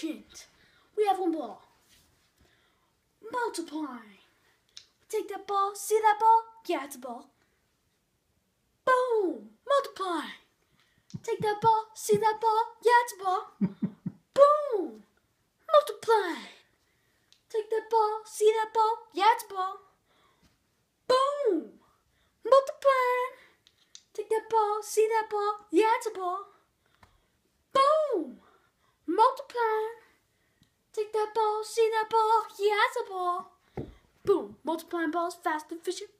We have one ball. Multiply. Take that ball. See that ball? Yeah, it's a ball. Boom. Multiply. Take that ball. See that ball? Yeah, it's a ball. Boom. Multiply. Take that ball. See that ball? Yeah, it's a ball. Boom. Multiply. Take that ball. See that ball? Yeah, it's a ball. Boom. Multiply the ball, see the ball, he has a ball. Boom, multiplying balls, fast and efficient.